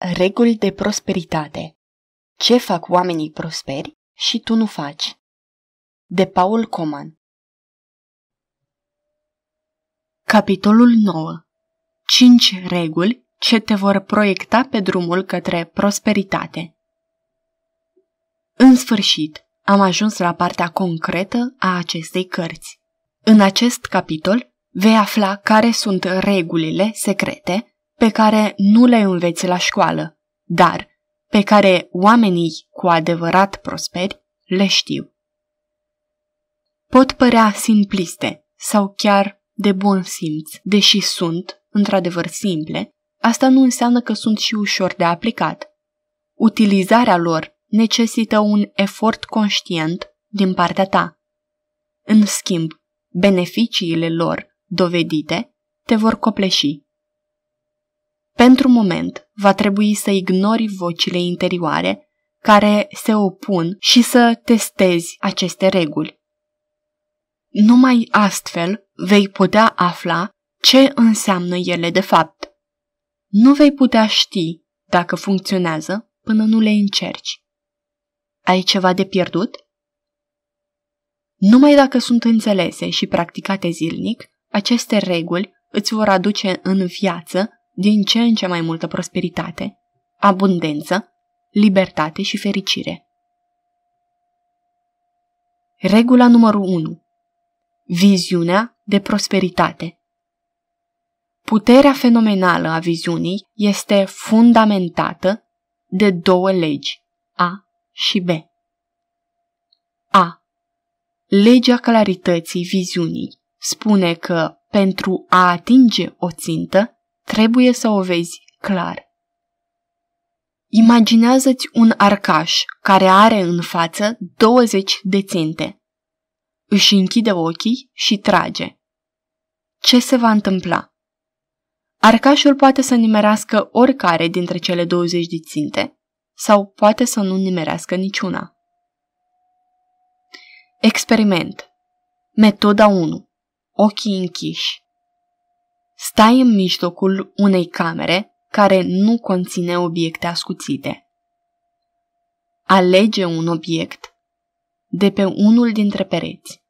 Reguli de prosperitate. Ce fac oamenii prosperi și tu nu faci? De Paul Coman. Capitolul 9. 5 reguli ce te vor proiecta pe drumul către prosperitate. În sfârșit, am ajuns la partea concretă a acestei cărți. În acest capitol vei afla care sunt regulile secrete pe care nu le înveți la școală, dar pe care oamenii cu adevărat prosperi le știu. Pot părea simpliste sau chiar de bun simț, deși sunt, într-adevăr, simple, asta nu înseamnă că sunt și ușor de aplicat. Utilizarea lor necesită un efort conștient din partea ta. În schimb, beneficiile lor dovedite te vor copleși. Pentru moment, va trebui să ignori vocile interioare care se opun și să testezi aceste reguli. Numai astfel vei putea afla ce înseamnă ele de fapt. Nu vei putea ști dacă funcționează până nu le încerci. Ai ceva de pierdut? Numai dacă sunt înțelese și practicate zilnic, aceste reguli îți vor aduce în viață din ce în ce mai multă prosperitate, abundență, libertate și fericire. Regula numărul 1. Viziunea de prosperitate. Puterea fenomenală a viziunii este fundamentată de două legi, A și B. A. Legea clarității viziunii spune că pentru a atinge o țintă, Trebuie să o vezi clar. Imaginează-ți un arcaș care are în față 20 de ținte. Își închide ochii și trage. Ce se va întâmpla? Arcașul poate să nimerească oricare dintre cele 20 de ținte sau poate să nu nimerească niciuna. Experiment Metoda 1. Ochii închiși Stai în mijlocul unei camere care nu conține obiecte ascuțite. Alege un obiect de pe unul dintre pereți.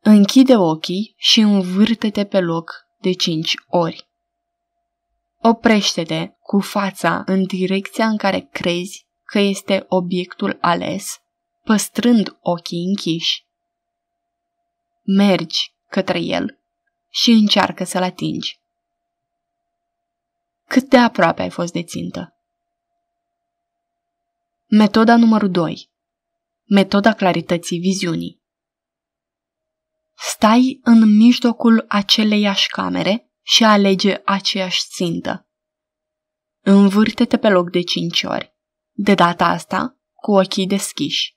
Închide ochii și învârte-te pe loc de cinci ori. Oprește-te cu fața în direcția în care crezi că este obiectul ales, păstrând ochii închiși. Mergi către el și încearcă să-l atingi. Cât de aproape ai fost de țintă? Metoda numărul 2. Metoda clarității viziunii. Stai în mijlocul aceleiași camere și alege aceeași țintă. Învârte-te pe loc de cinci ori, de data asta cu ochii deschiși.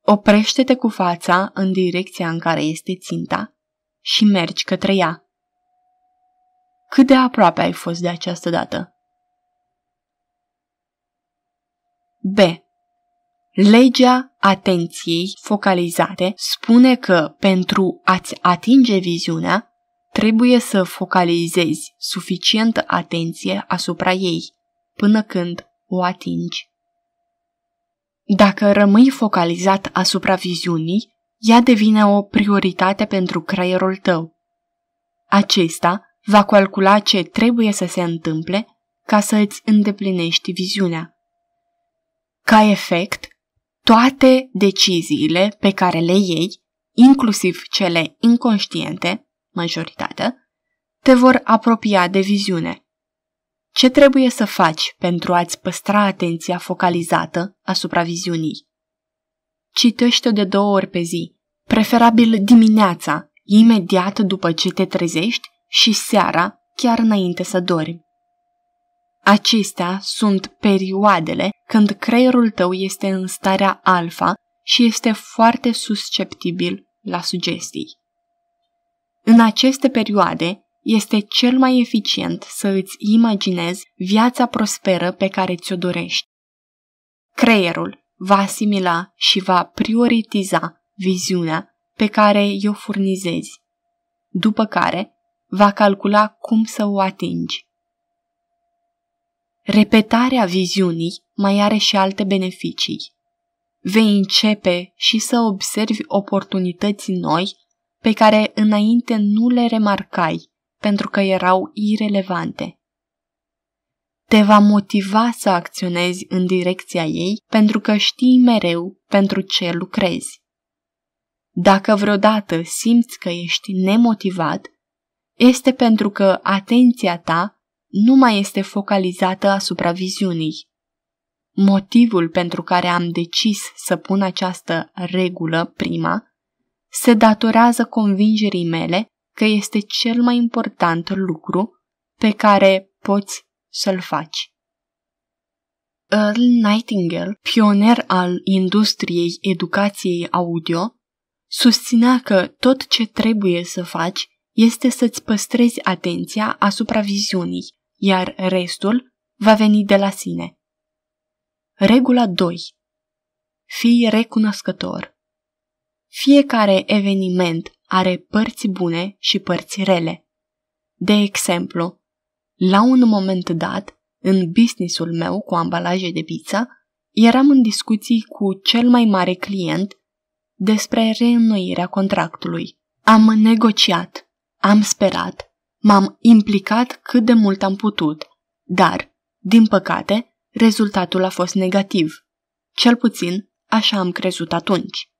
Oprește-te cu fața în direcția în care este ținta și mergi către ea. Cât de aproape ai fost de această dată? B. Legea atenției focalizate spune că pentru a-ți atinge viziunea, trebuie să focalizezi suficientă atenție asupra ei până când o atingi. Dacă rămâi focalizat asupra viziunii, ea devine o prioritate pentru creierul tău. Acesta va calcula ce trebuie să se întâmple ca să îți îndeplinești viziunea. Ca efect, toate deciziile pe care le iei, inclusiv cele inconștiente, majoritatea, te vor apropia de viziune. Ce trebuie să faci pentru a-ți păstra atenția focalizată asupra viziunii? Citește-o de două ori pe zi, preferabil dimineața, imediat după ce te trezești și seara, chiar înainte să dormi. Acestea sunt perioadele când creierul tău este în starea alfa și este foarte susceptibil la sugestii. În aceste perioade este cel mai eficient să îți imaginezi viața prosperă pe care ți-o dorești. Creierul va asimila și va prioritiza viziunea pe care i-o furnizezi, după care va calcula cum să o atingi. Repetarea viziunii mai are și alte beneficii. Vei începe și să observi oportunități noi pe care înainte nu le remarcai pentru că erau irelevante. Te va motiva să acționezi în direcția ei pentru că știi mereu pentru ce lucrezi. Dacă vreodată simți că ești nemotivat, este pentru că atenția ta nu mai este focalizată asupra viziunii. Motivul pentru care am decis să pun această regulă prima se datorează convingerii mele că este cel mai important lucru pe care poți să-l faci. Earl Nightingale, pionier al industriei educației audio, susținea că tot ce trebuie să faci este să-ți păstrezi atenția asupra viziunii, iar restul va veni de la sine. Regula 2. Fii recunoscător. Fiecare eveniment are părți bune și părți rele. De exemplu, la un moment dat, în businessul meu cu ambalaje de pizza, eram în discuții cu cel mai mare client despre reînnoirea contractului. Am negociat, am sperat, m-am implicat cât de mult am putut, dar, din păcate, rezultatul a fost negativ. Cel puțin, așa am crezut atunci.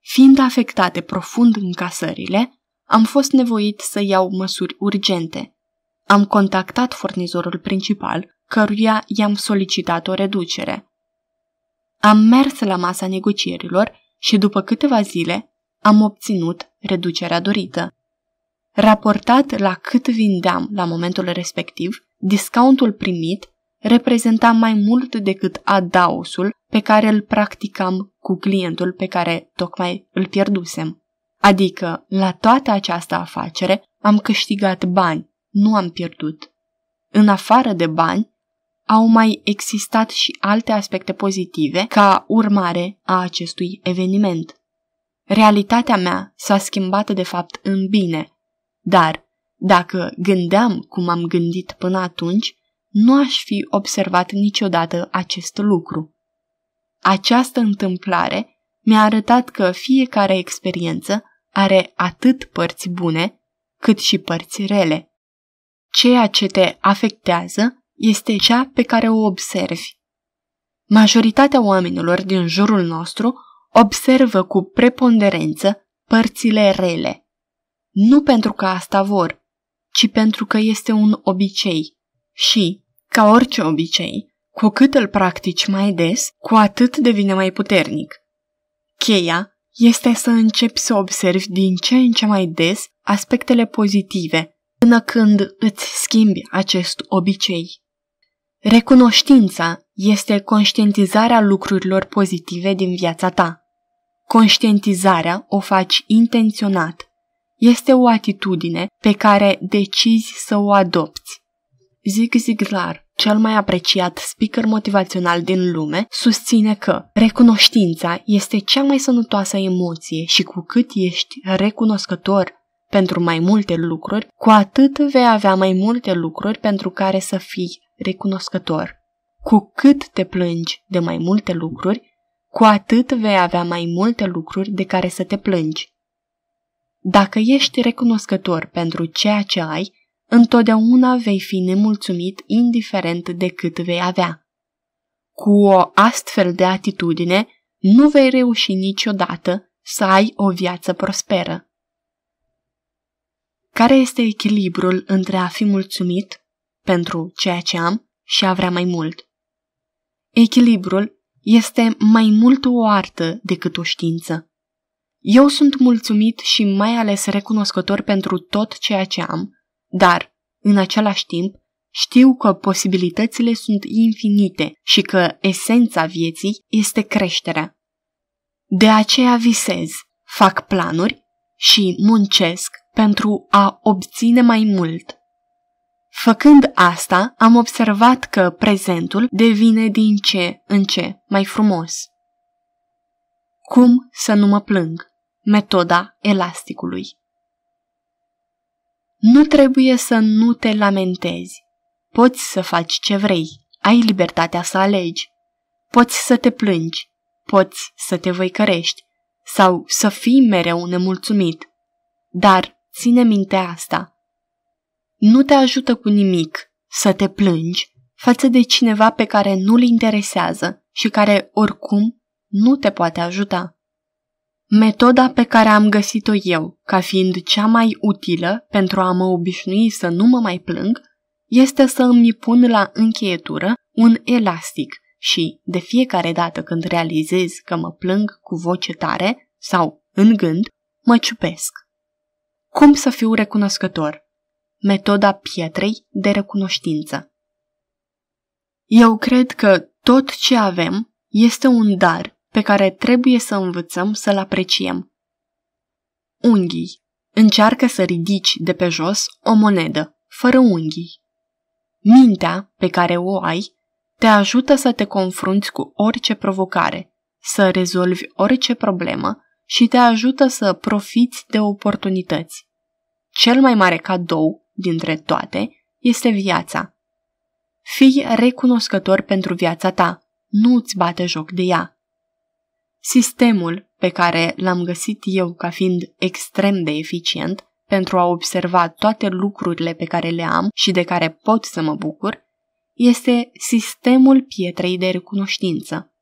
Fiind afectate profund încasările, am fost nevoit să iau măsuri urgente. Am contactat furnizorul principal, căruia i-am solicitat o reducere. Am mers la masa negocierilor și după câteva zile am obținut reducerea dorită. Raportat la cât vindeam la momentul respectiv, discountul primit reprezenta mai mult decât adaosul pe care îl practicam cu clientul pe care tocmai îl pierdusem. Adică, la toată această afacere am câștigat bani, nu am pierdut. În afară de bani, au mai existat și alte aspecte pozitive ca urmare a acestui eveniment. Realitatea mea s-a schimbat de fapt în bine, dar dacă gândeam cum am gândit până atunci, nu aș fi observat niciodată acest lucru. Această întâmplare mi-a arătat că fiecare experiență are atât părți bune cât și părți rele. Ceea ce te afectează este cea pe care o observi. Majoritatea oamenilor din jurul nostru observă cu preponderență părțile rele. Nu pentru că asta vor, ci pentru că este un obicei. Și, ca orice obicei, cu cât îl practici mai des, cu atât devine mai puternic. Cheia este să începi să observi din ce în ce mai des aspectele pozitive, până când îți schimbi acest obicei. Recunoștința este conștientizarea lucrurilor pozitive din viața ta. Conștientizarea o faci intenționat. Este o atitudine pe care decizi să o adopți. Zig Ziglar, cel mai apreciat speaker motivațional din lume, susține că recunoștința este cea mai sănătoasă emoție și cu cât ești recunoscător pentru mai multe lucruri, cu atât vei avea mai multe lucruri pentru care să fii recunoscător. Cu cât te plângi de mai multe lucruri, cu atât vei avea mai multe lucruri de care să te plângi. Dacă ești recunoscător pentru ceea ce ai, întotdeauna vei fi nemulțumit indiferent de cât vei avea. Cu o astfel de atitudine, nu vei reuși niciodată să ai o viață prosperă. Care este echilibrul între a fi mulțumit pentru ceea ce am și a vrea mai mult. Echilibrul este mai mult o artă decât o știință. Eu sunt mulțumit și mai ales recunoscător pentru tot ceea ce am, dar, în același timp, știu că posibilitățile sunt infinite și că esența vieții este creșterea. De aceea visez, fac planuri și muncesc pentru a obține mai mult. Făcând asta, am observat că prezentul devine din ce în ce mai frumos. Cum să nu mă plâng? Metoda elasticului. Nu trebuie să nu te lamentezi. Poți să faci ce vrei. Ai libertatea să alegi. Poți să te plângi. Poți să te văicărești. Sau să fii mereu nemulțumit. Dar ține minte asta – nu te ajută cu nimic să te plângi față de cineva pe care nu-l interesează și care oricum nu te poate ajuta. Metoda pe care am găsit-o eu, ca fiind cea mai utilă pentru a mă obișnui să nu mă mai plâng, este să îmi pun la încheietură un elastic și, de fiecare dată când realizez că mă plâng cu voce tare sau în gând, mă ciupesc. Cum să fiu recunoscător? Metoda pietrei de recunoștință Eu cred că tot ce avem este un dar pe care trebuie să învățăm să-l apreciem. Unghii. Încearcă să ridici de pe jos o monedă, fără unghii. Mintea pe care o ai te ajută să te confrunți cu orice provocare, să rezolvi orice problemă și te ajută să profiți de oportunități. Cel mai mare cadou dintre toate este viața. Fii recunoscător pentru viața ta, nu îți bate joc de ea. Sistemul pe care l-am găsit eu ca fiind extrem de eficient pentru a observa toate lucrurile pe care le am și de care pot să mă bucur, este sistemul pietrei de recunoștință.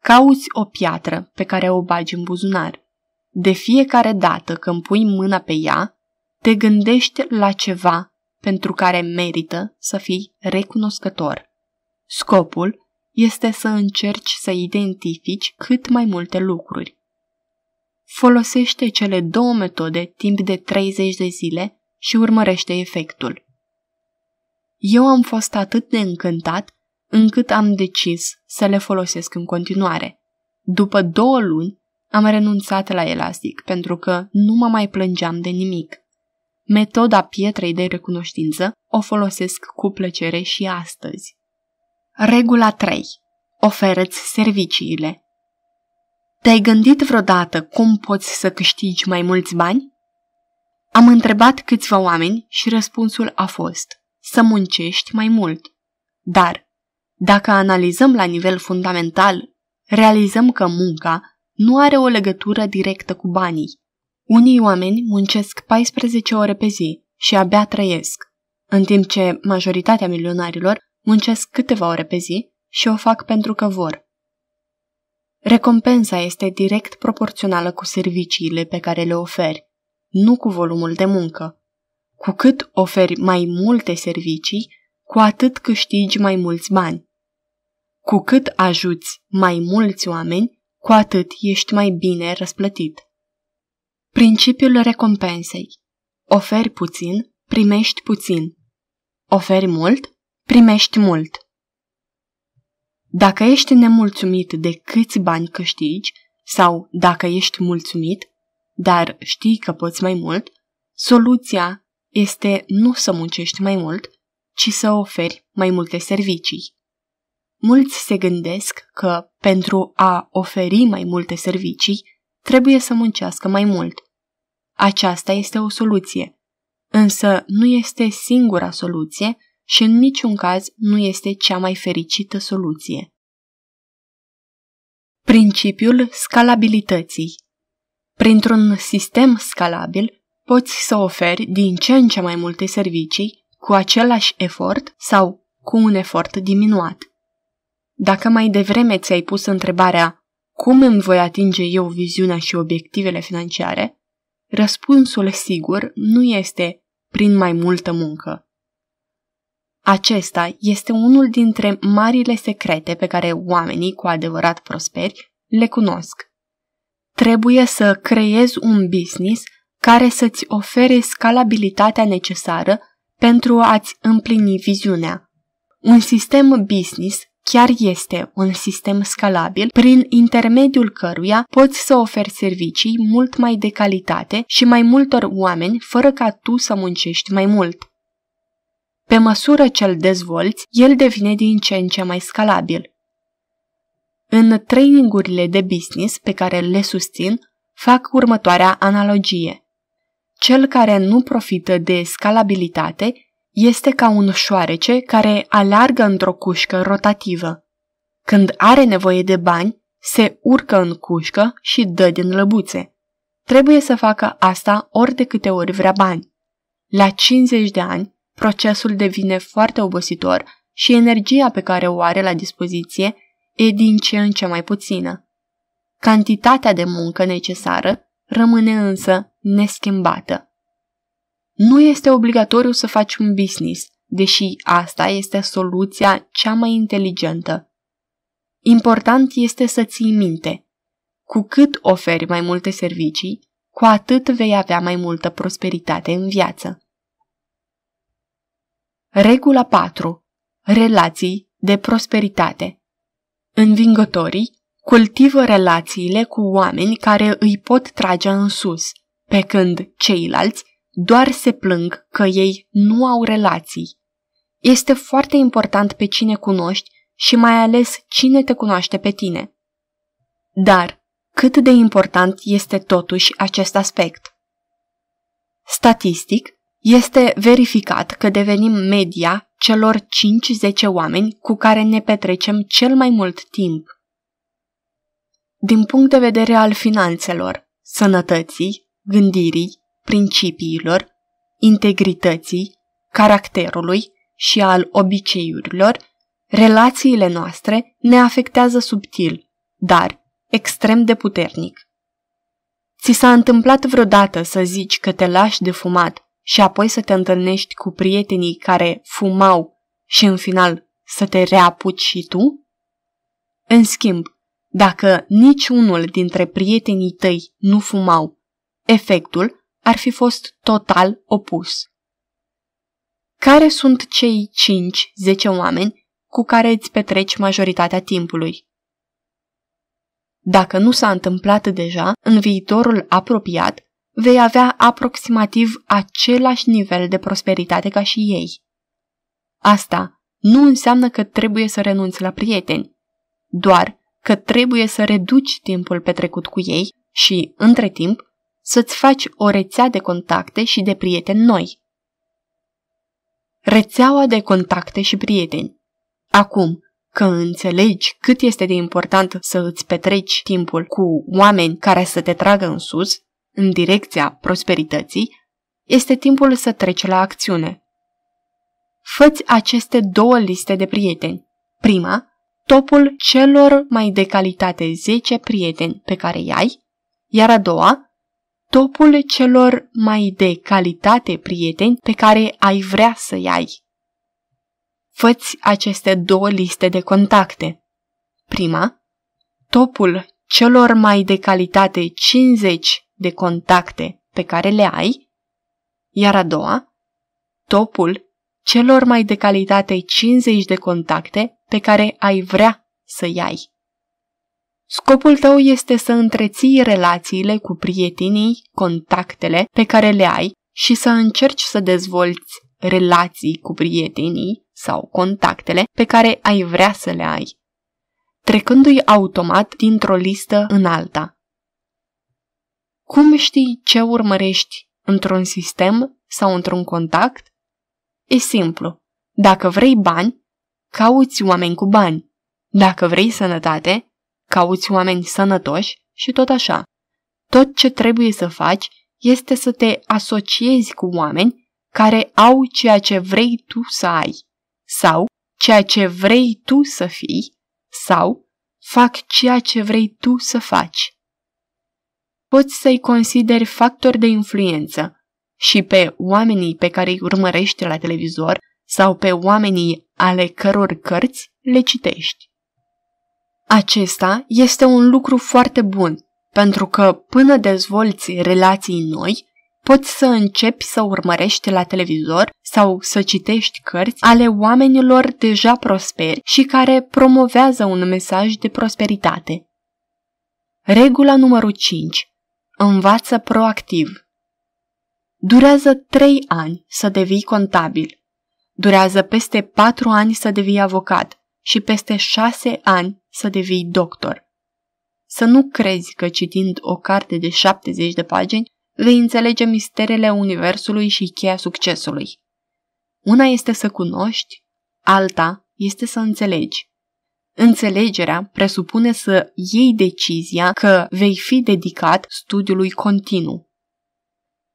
Cauți o piatră pe care o bagi în buzunar. De fiecare dată când pui mâna pe ea, te gândești la ceva pentru care merită să fii recunoscător. Scopul este să încerci să identifici cât mai multe lucruri. Folosește cele două metode timp de 30 de zile și urmărește efectul. Eu am fost atât de încântat încât am decis să le folosesc în continuare. După două luni am renunțat la elastic pentru că nu mă mai plângeam de nimic. Metoda pietrei de recunoștință o folosesc cu plăcere și astăzi. Regula 3. Ofereți serviciile. Te-ai gândit vreodată cum poți să câștigi mai mulți bani? Am întrebat câțiva oameni și răspunsul a fost să muncești mai mult. Dar, dacă analizăm la nivel fundamental, realizăm că munca nu are o legătură directă cu banii. Unii oameni muncesc 14 ore pe zi și abia trăiesc, în timp ce majoritatea milionarilor muncesc câteva ore pe zi și o fac pentru că vor. Recompensa este direct proporțională cu serviciile pe care le oferi, nu cu volumul de muncă. Cu cât oferi mai multe servicii, cu atât câștigi mai mulți bani. Cu cât ajuți mai mulți oameni, cu atât ești mai bine răsplătit. Principiul recompensei Oferi puțin, primești puțin. Oferi mult, primești mult. Dacă ești nemulțumit de câți bani câștigi sau dacă ești mulțumit, dar știi că poți mai mult, soluția este nu să muncești mai mult, ci să oferi mai multe servicii. Mulți se gândesc că pentru a oferi mai multe servicii trebuie să muncească mai mult. Aceasta este o soluție, însă nu este singura soluție și în niciun caz nu este cea mai fericită soluție. Principiul scalabilității Printr-un sistem scalabil, poți să oferi din ce în ce mai multe servicii cu același efort sau cu un efort diminuat. Dacă mai devreme ți-ai pus întrebarea cum îmi voi atinge eu viziunea și obiectivele financiare, Răspunsul sigur nu este prin mai multă muncă. Acesta este unul dintre marile secrete pe care oamenii cu adevărat prosperi le cunosc. Trebuie să creezi un business care să-ți ofere scalabilitatea necesară pentru a-ți împlini viziunea. Un sistem business chiar este un sistem scalabil prin intermediul căruia poți să oferi servicii mult mai de calitate și mai multor oameni fără ca tu să muncești mai mult. Pe măsură ce îl dezvolți, el devine din ce în ce mai scalabil. În trainingurile de business pe care le susțin, fac următoarea analogie. Cel care nu profită de scalabilitate este ca un șoarece care alargă într-o cușcă rotativă. Când are nevoie de bani, se urcă în cușcă și dă din lăbuțe. Trebuie să facă asta ori de câte ori vrea bani. La 50 de ani, procesul devine foarte obositor și energia pe care o are la dispoziție e din ce în ce mai puțină. Cantitatea de muncă necesară rămâne însă neschimbată. Nu este obligatoriu să faci un business, deși asta este soluția cea mai inteligentă. Important este să ții minte. Cu cât oferi mai multe servicii, cu atât vei avea mai multă prosperitate în viață. Regula 4. Relații de prosperitate. Învingătorii cultivă relațiile cu oameni care îi pot trage în sus, pe când ceilalți doar se plâng că ei nu au relații. Este foarte important pe cine cunoști și mai ales cine te cunoaște pe tine. Dar cât de important este totuși acest aspect? Statistic, este verificat că devenim media celor 5-10 oameni cu care ne petrecem cel mai mult timp. Din punct de vedere al finanțelor, sănătății, gândirii, principiilor, integrității, caracterului și al obiceiurilor, relațiile noastre ne afectează subtil, dar extrem de puternic. Ți s-a întâmplat vreodată să zici că te lași de fumat și apoi să te întâlnești cu prietenii care fumau și în final să te reapuci și tu? În schimb, dacă niciunul dintre prietenii tăi nu fumau, efectul ar fi fost total opus. Care sunt cei 5-10 oameni cu care îți petreci majoritatea timpului? Dacă nu s-a întâmplat deja, în viitorul apropiat, vei avea aproximativ același nivel de prosperitate ca și ei. Asta nu înseamnă că trebuie să renunți la prieteni, doar că trebuie să reduci timpul petrecut cu ei și, între timp, să-ți faci o rețea de contacte și de prieteni noi. Rețeaua de contacte și prieteni. Acum că înțelegi cât este de important să îți petreci timpul cu oameni care să te tragă în sus, în direcția prosperității, este timpul să treci la acțiune. Făți aceste două liste de prieteni. Prima, topul celor mai de calitate 10 prieteni pe care i-ai, iar a doua, topul celor mai de calitate prieteni pe care ai vrea să-i ai. Făți aceste două liste de contacte. Prima, topul celor mai de calitate 50 de contacte pe care le ai, iar a doua, topul celor mai de calitate 50 de contacte pe care ai vrea să-i ai. Scopul tău este să întreții relațiile cu prietenii, contactele pe care le ai și să încerci să dezvolți relații cu prietenii sau contactele pe care ai vrea să le ai, trecându-i automat dintr-o listă în alta. Cum știi ce urmărești într-un sistem sau într-un contact? E simplu. Dacă vrei bani, cauți oameni cu bani. Dacă vrei sănătate, cauți oameni sănătoși și tot așa. Tot ce trebuie să faci este să te asociezi cu oameni care au ceea ce vrei tu să ai sau ceea ce vrei tu să fii sau fac ceea ce vrei tu să faci. Poți să-i consideri factori de influență și pe oamenii pe care îi urmărești la televizor sau pe oamenii ale căror cărți le citești. Acesta este un lucru foarte bun, pentru că până dezvolți relații noi, poți să începi să urmărești la televizor sau să citești cărți ale oamenilor deja prosperi și care promovează un mesaj de prosperitate. Regula numărul 5. Învață proactiv. Durează 3 ani să devii contabil. Durează peste 4 ani să devii avocat și peste 6 ani să devii doctor. Să nu crezi că citind o carte de 70 de pagini vei înțelege misterele universului și cheia succesului. Una este să cunoști, alta este să înțelegi. Înțelegerea presupune să iei decizia că vei fi dedicat studiului continuu.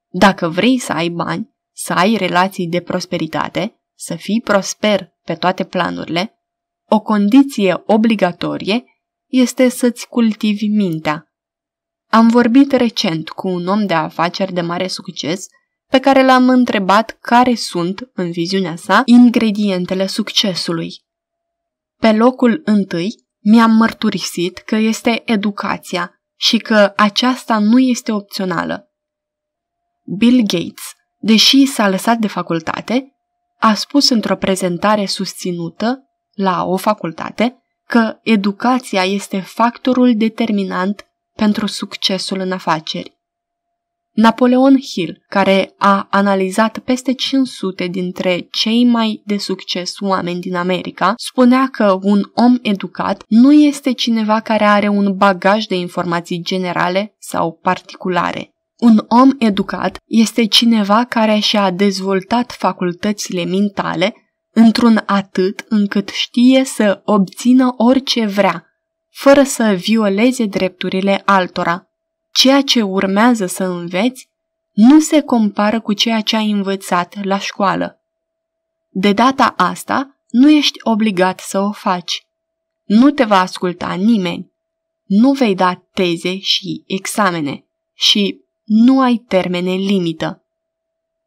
Dacă vrei să ai bani, să ai relații de prosperitate, să fii prosper pe toate planurile, o condiție obligatorie este să-ți cultivi mintea. Am vorbit recent cu un om de afaceri de mare succes pe care l-am întrebat care sunt, în viziunea sa, ingredientele succesului. Pe locul întâi, mi-am mărturisit că este educația și că aceasta nu este opțională. Bill Gates, deși s-a lăsat de facultate, a spus într-o prezentare susținută la o facultate că educația este factorul determinant pentru succesul în afaceri. Napoleon Hill, care a analizat peste 500 dintre cei mai de succes oameni din America, spunea că un om educat nu este cineva care are un bagaj de informații generale sau particulare. Un om educat este cineva care și-a dezvoltat facultățile mentale într-un atât încât știe să obțină orice vrea, fără să violeze drepturile altora. Ceea ce urmează să înveți nu se compară cu ceea ce ai învățat la școală. De data asta, nu ești obligat să o faci. Nu te va asculta nimeni. Nu vei da teze și examene și nu ai termene limită.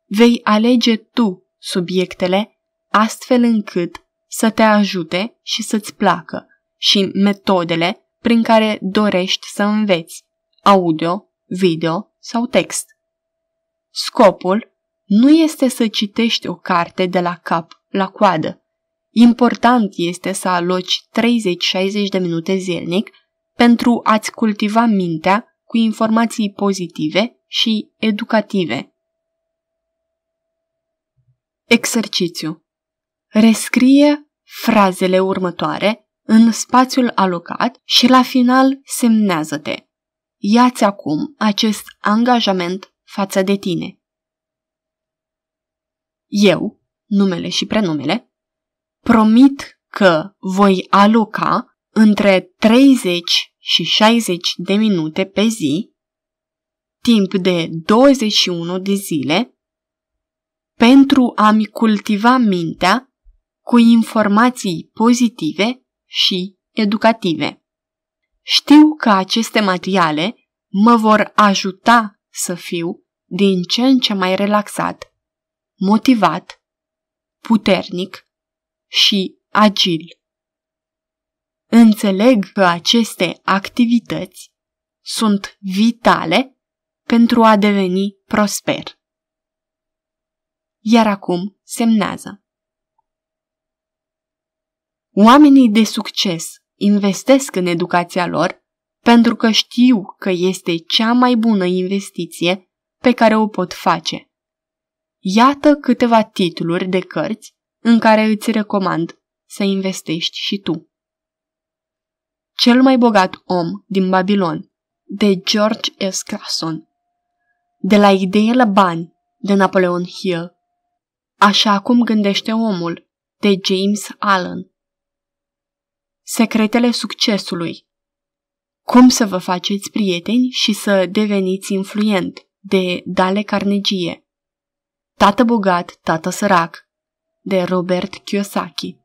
Vei alege tu subiectele astfel încât să te ajute și să-ți placă și metodele prin care dorești să înveți, audio, video sau text. Scopul nu este să citești o carte de la cap la coadă. Important este să aloci 30-60 de minute zilnic pentru a-ți cultiva mintea cu informații pozitive și educative. Exercițiu Rescrie frazele următoare în spațiul alocat și la final semnează-te. Iați acum acest angajament față de tine. Eu, numele și prenumele, promit că voi aloca între 30 și 60 de minute pe zi, timp de 21 de zile, pentru a-mi cultiva mintea cu informații pozitive și educative. Știu că aceste materiale mă vor ajuta să fiu din ce în ce mai relaxat, motivat, puternic și agil. Înțeleg că aceste activități sunt vitale pentru a deveni prosper. Iar acum semnează. Oamenii de succes investesc în educația lor pentru că știu că este cea mai bună investiție pe care o pot face. Iată câteva titluri de cărți în care îți recomand să investești și tu. Cel mai bogat om din Babilon, de George S. Carson. De la idee la bani, de Napoleon Hill. Așa cum gândește omul, de James Allen. Secretele succesului Cum să vă faceți prieteni și să deveniți influent de Dale Carnegie Tată bogat, tată sărac de Robert Kiyosaki